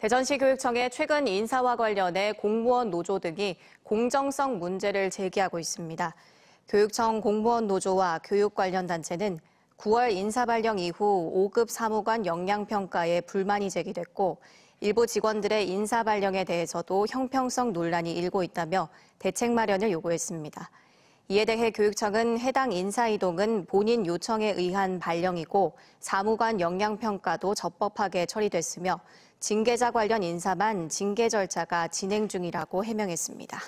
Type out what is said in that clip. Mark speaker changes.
Speaker 1: 대전시 교육청의 최근 인사와 관련해 공무원 노조 등이 공정성 문제를 제기하고 있습니다. 교육청 공무원 노조와 교육 관련 단체는 9월 인사 발령 이후 5급 사무관 역량평가에 불만이 제기됐고 일부 직원들의 인사 발령에 대해서도 형평성 논란이 일고 있다며 대책 마련을 요구했습니다. 이에 대해 교육청은 해당 인사이동은 본인 요청에 의한 발령이고 사무관 역량평가도 적법하게 처리됐으며 징계자 관련 인사만 징계 절차가 진행 중이라고 해명했습니다.